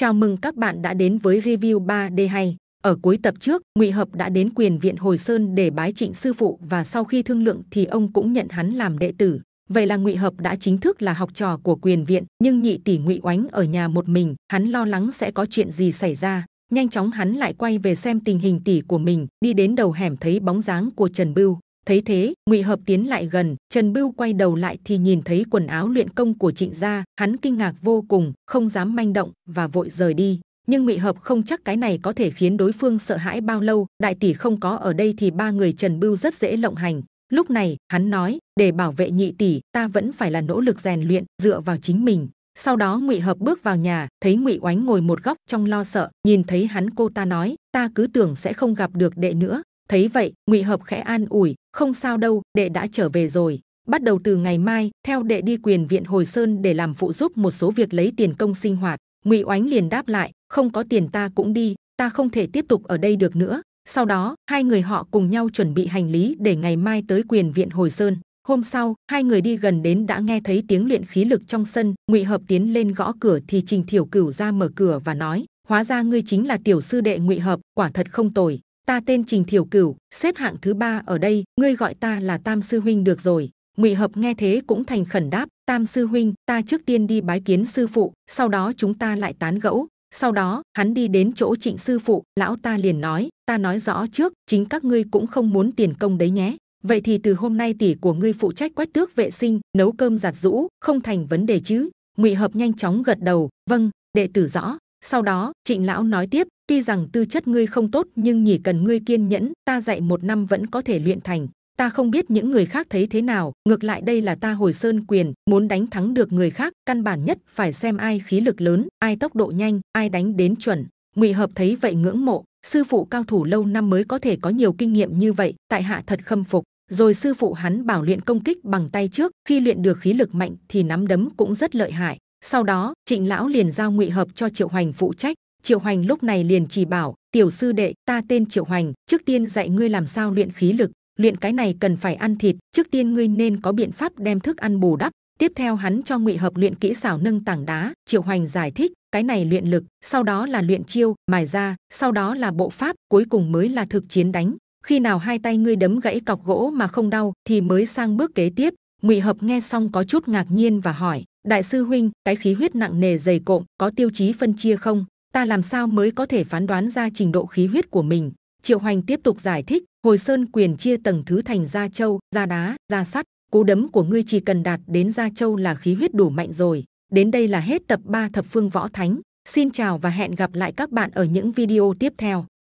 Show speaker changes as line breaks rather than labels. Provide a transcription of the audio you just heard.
Chào mừng các bạn đã đến với review 3D hay. Ở cuối tập trước, Ngụy Hợp đã đến quyền viện Hồi Sơn để bái trịnh sư phụ và sau khi thương lượng thì ông cũng nhận hắn làm đệ tử. Vậy là Ngụy Hợp đã chính thức là học trò của quyền viện, nhưng nhị tỷ Ngụy Oánh ở nhà một mình, hắn lo lắng sẽ có chuyện gì xảy ra. Nhanh chóng hắn lại quay về xem tình hình tỷ của mình, đi đến đầu hẻm thấy bóng dáng của Trần Bưu thấy thế ngụy hợp tiến lại gần trần bưu quay đầu lại thì nhìn thấy quần áo luyện công của trịnh gia hắn kinh ngạc vô cùng không dám manh động và vội rời đi nhưng ngụy hợp không chắc cái này có thể khiến đối phương sợ hãi bao lâu đại tỷ không có ở đây thì ba người trần bưu rất dễ lộng hành lúc này hắn nói để bảo vệ nhị tỷ ta vẫn phải là nỗ lực rèn luyện dựa vào chính mình sau đó ngụy hợp bước vào nhà thấy ngụy oánh ngồi một góc trong lo sợ nhìn thấy hắn cô ta nói ta cứ tưởng sẽ không gặp được đệ nữa thấy vậy ngụy hợp khẽ an ủi không sao đâu đệ đã trở về rồi bắt đầu từ ngày mai theo đệ đi quyền viện hồi sơn để làm phụ giúp một số việc lấy tiền công sinh hoạt ngụy oánh liền đáp lại không có tiền ta cũng đi ta không thể tiếp tục ở đây được nữa sau đó hai người họ cùng nhau chuẩn bị hành lý để ngày mai tới quyền viện hồi sơn hôm sau hai người đi gần đến đã nghe thấy tiếng luyện khí lực trong sân ngụy hợp tiến lên gõ cửa thì trình thiểu cửu ra mở cửa và nói hóa ra ngươi chính là tiểu sư đệ ngụy hợp quả thật không tồi ta tên Trình Thiểu Cửu, xếp hạng thứ ba ở đây, ngươi gọi ta là Tam sư huynh được rồi." Ngụy Hợp nghe thế cũng thành khẩn đáp, "Tam sư huynh, ta trước tiên đi bái kiến sư phụ, sau đó chúng ta lại tán gẫu." Sau đó, hắn đi đến chỗ Trịnh sư phụ, lão ta liền nói, "Ta nói rõ trước, chính các ngươi cũng không muốn tiền công đấy nhé." vậy thì từ hôm nay tỷ của ngươi phụ trách quét tước vệ sinh nấu cơm giặt rũ không thành vấn đề chứ ngụy hợp nhanh chóng gật đầu vâng đệ tử rõ sau đó, trịnh lão nói tiếp, tuy rằng tư chất ngươi không tốt nhưng nhỉ cần ngươi kiên nhẫn, ta dạy một năm vẫn có thể luyện thành. Ta không biết những người khác thấy thế nào, ngược lại đây là ta hồi sơn quyền, muốn đánh thắng được người khác, căn bản nhất phải xem ai khí lực lớn, ai tốc độ nhanh, ai đánh đến chuẩn. Ngụy hợp thấy vậy ngưỡng mộ, sư phụ cao thủ lâu năm mới có thể có nhiều kinh nghiệm như vậy, tại hạ thật khâm phục. Rồi sư phụ hắn bảo luyện công kích bằng tay trước, khi luyện được khí lực mạnh thì nắm đấm cũng rất lợi hại sau đó trịnh lão liền giao ngụy hợp cho triệu hoành phụ trách triệu hoành lúc này liền chỉ bảo tiểu sư đệ ta tên triệu hoành trước tiên dạy ngươi làm sao luyện khí lực luyện cái này cần phải ăn thịt trước tiên ngươi nên có biện pháp đem thức ăn bù đắp tiếp theo hắn cho ngụy hợp luyện kỹ xảo nâng tảng đá triệu hoành giải thích cái này luyện lực sau đó là luyện chiêu mài ra sau đó là bộ pháp cuối cùng mới là thực chiến đánh khi nào hai tay ngươi đấm gãy cọc gỗ mà không đau thì mới sang bước kế tiếp ngụy hợp nghe xong có chút ngạc nhiên và hỏi đại sư huynh cái khí huyết nặng nề dày cộm có tiêu chí phân chia không ta làm sao mới có thể phán đoán ra trình độ khí huyết của mình triệu hoành tiếp tục giải thích hồi sơn quyền chia tầng thứ thành da châu da đá da sắt cú đấm của ngươi chỉ cần đạt đến da châu là khí huyết đủ mạnh rồi đến đây là hết tập 3 thập phương võ thánh xin chào và hẹn gặp lại các bạn ở những video tiếp theo